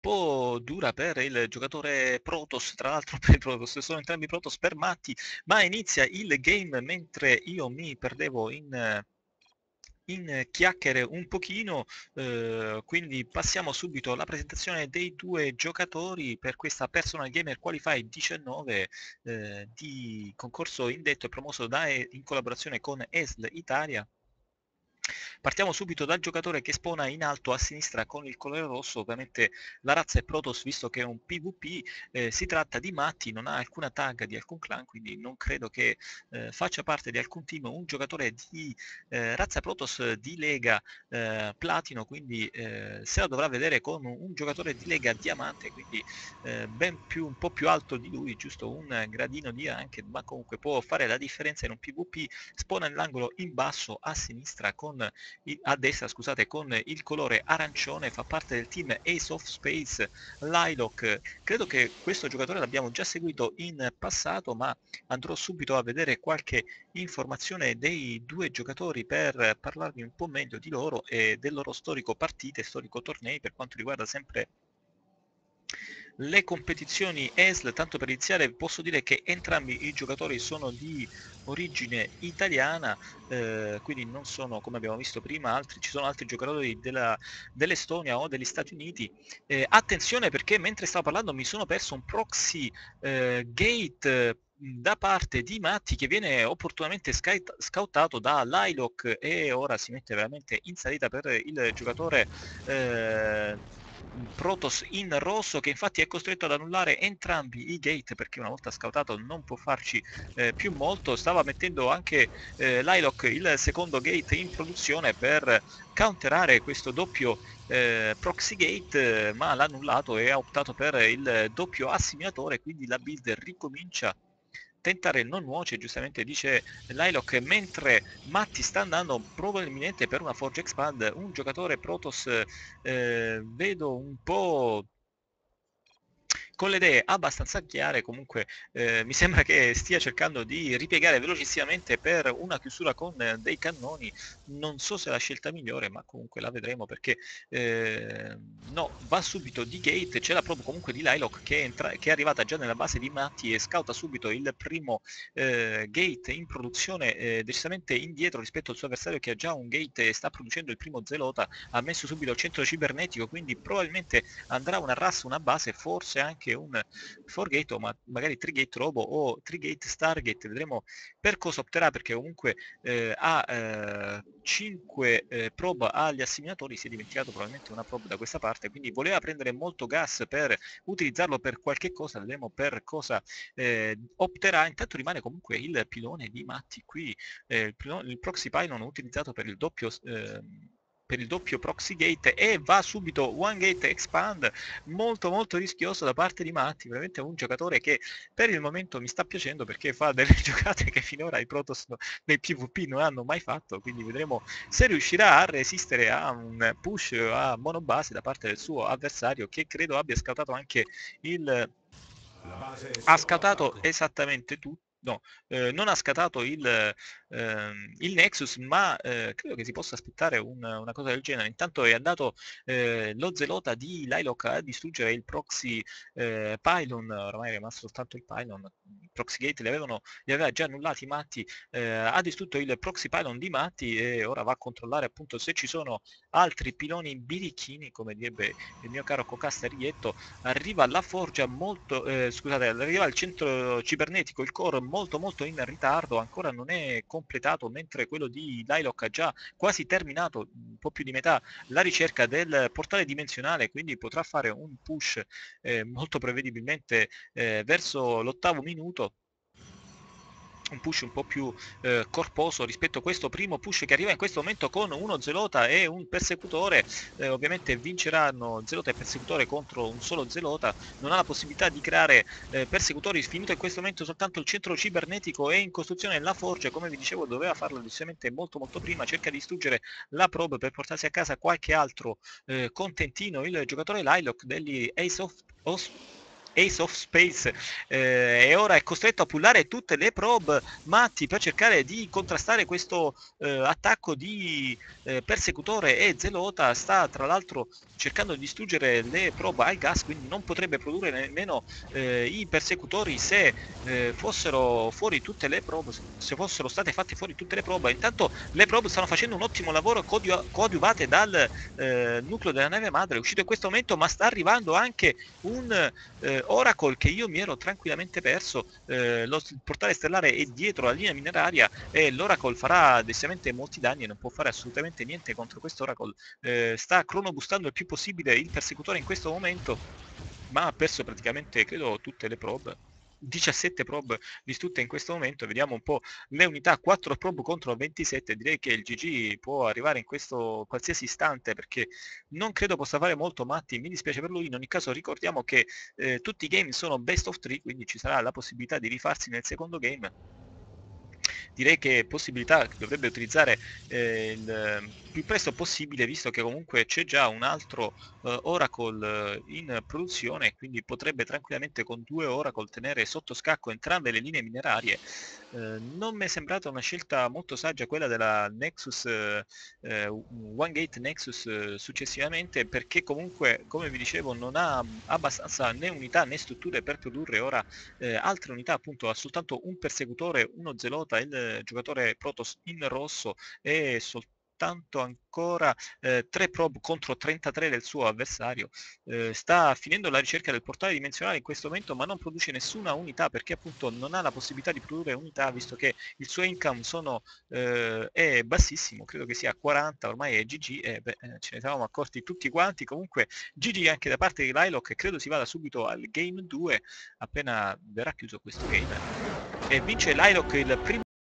po' dura per il giocatore Protoss, tra l'altro per Protoss, sono entrambi Protoss per matti, ma inizia il game mentre io mi perdevo in in chiacchiere un pochino, eh, quindi passiamo subito alla presentazione dei due giocatori per questa Personal Gamer Qualify 19 eh, di concorso indetto e promosso da, in collaborazione con ESL Italia. Partiamo subito dal giocatore che spona in alto a sinistra con il colore rosso, ovviamente la razza è Protoss visto che è un PvP, eh, si tratta di Matti, non ha alcuna tag di alcun clan, quindi non credo che eh, faccia parte di alcun team un giocatore di eh, razza Protoss di Lega eh, Platino, quindi eh, se la dovrà vedere con un giocatore di Lega Diamante, quindi eh, ben più, un po' più alto di lui, giusto un gradino di anche, ma comunque può fare la differenza in un PvP, spona nell'angolo in basso a sinistra con a destra scusate, con il colore arancione, fa parte del team Ace of Space Liloc. Credo che questo giocatore l'abbiamo già seguito in passato, ma andrò subito a vedere qualche informazione dei due giocatori per parlarvi un po' meglio di loro e del loro storico partite, storico tornei per quanto riguarda sempre le competizioni ESL, tanto per iniziare posso dire che entrambi i giocatori sono di origine italiana, eh, quindi non sono, come abbiamo visto prima, altri, ci sono altri giocatori della, dell'Estonia o degli Stati Uniti. Eh, attenzione perché mentre stavo parlando mi sono perso un proxy eh, gate mm, da parte di Matti che viene opportunamente scoutato da Liloc e ora si mette veramente in salita per il giocatore eh, Protoss in rosso che infatti è costretto ad annullare entrambi i gate perché una volta scautato non può farci eh, più molto stava mettendo anche eh, Liloc il secondo gate in produzione per counterare questo doppio eh, proxy gate ma l'ha annullato e ha optato per il doppio assimilatore quindi la build ricomincia tentare il non nuoce, giustamente dice Liloc, mentre Matti sta andando probabilmente per una Forge Expand, un giocatore Protoss eh, vedo un po' con le idee abbastanza chiare, comunque eh, mi sembra che stia cercando di ripiegare velocissimamente per una chiusura con eh, dei cannoni, non so se è la scelta migliore, ma comunque la vedremo perché eh, no, va subito di Gate, c'è la promo comunque di Liloc che, che è arrivata già nella base di Matti e scouta subito il primo eh, Gate in produzione eh, decisamente indietro rispetto al suo avversario che ha già un Gate e sta producendo il primo Zelota, ha messo subito il centro cibernetico, quindi probabilmente andrà una RAS, una base, forse anche anche un for o ma magari trigate robo o trigate stargate, vedremo per cosa opterà perché comunque eh, ha eh, 5 eh, probe agli assimilatori, si è dimenticato probabilmente una probe da questa parte, quindi voleva prendere molto gas per utilizzarlo per qualche cosa, vedremo per cosa eh, opterà, intanto rimane comunque il pilone di Matti qui, eh, il, pilone, il proxy pylon utilizzato per il doppio ehm, per il doppio proxy gate e va subito one gate expand molto molto rischioso da parte di Matti veramente un giocatore che per il momento mi sta piacendo perché fa delle giocate che finora i Protoss nel PvP non hanno mai fatto quindi vedremo se riuscirà a resistere a un push a monobase da parte del suo avversario che credo abbia scautato anche il ha scautato esattamente tutto no, eh, non ha scattato il, ehm, il Nexus, ma eh, credo che si possa aspettare un, una cosa del genere. Intanto è andato eh, lo Zelota di Liloc a distruggere il proxy eh, Pylon, ormai è rimasto soltanto il Pylon, Proxygate li, avevano, li aveva già annullati matti, eh, ha distrutto il proxy pylon di matti e ora va a controllare appunto se ci sono altri piloni birichini, come direbbe il mio caro Cocastarietto, arriva la forgia molto, eh, scusate, arriva al centro cibernetico, il core molto molto in ritardo, ancora non è completato, mentre quello di Liloc ha già quasi terminato, un po' più di metà, la ricerca del portale dimensionale, quindi potrà fare un push eh, molto prevedibilmente eh, verso l'ottavo minuto un push un po' più eh, corposo rispetto a questo primo push che arriva in questo momento con uno Zelota e un Persecutore eh, ovviamente vinceranno Zelota e Persecutore contro un solo Zelota non ha la possibilità di creare eh, Persecutori finito in questo momento soltanto il centro cibernetico e in costruzione la Forge come vi dicevo doveva farlo decisamente molto molto prima cerca di distruggere la probe per portarsi a casa qualche altro eh, contentino il giocatore Liloc degli Ace of, of Ace of Space eh, e ora è costretto a pullare tutte le probe matti per cercare di contrastare questo eh, attacco di eh, persecutore e Zelota sta tra l'altro cercando di distruggere le probe al gas quindi non potrebbe produrre nemmeno eh, i persecutori se eh, fossero fuori tutte le probe se fossero state fatte fuori tutte le probe intanto le probe stanno facendo un ottimo lavoro coadiuvate dal eh, nucleo della nave madre è uscito in questo momento ma sta arrivando anche un eh, Oracle che io mi ero tranquillamente perso, eh, lo, il portale stellare è dietro la linea mineraria e l'Oracle farà decisamente molti danni e non può fare assolutamente niente contro questo Oracle. Eh, sta cronobustando il più possibile il persecutore in questo momento, ma ha perso praticamente, credo, tutte le probe. 17 probe distrutte in questo momento, vediamo un po' le unità, 4 probe contro 27, direi che il GG può arrivare in questo qualsiasi istante perché non credo possa fare molto Matti, mi dispiace per lui, in ogni caso ricordiamo che eh, tutti i game sono best of 3, quindi ci sarà la possibilità di rifarsi nel secondo game direi che possibilità che dovrebbe utilizzare eh, il eh, più presto possibile visto che comunque c'è già un altro eh, Oracle eh, in produzione quindi potrebbe tranquillamente con due Oracle tenere sotto scacco entrambe le linee minerarie eh, non mi è sembrata una scelta molto saggia quella della Nexus eh, OneGate Nexus successivamente perché comunque come vi dicevo non ha abbastanza né unità né strutture per produrre ora altre unità appunto ha soltanto un persecutore uno zelota e il eh, giocatore Protoss in rosso e soltanto ancora eh, 3 probe contro 33 del suo avversario. Eh, sta finendo la ricerca del portale dimensionale in questo momento ma non produce nessuna unità perché appunto non ha la possibilità di produrre unità visto che il suo income sono, eh, è bassissimo, credo che sia 40, ormai è GG e eh, beh, ce ne siamo accorti tutti quanti. Comunque GG anche da parte di Liloc che credo si vada subito al game 2 appena verrà chiuso questo game e vince Liloc il primo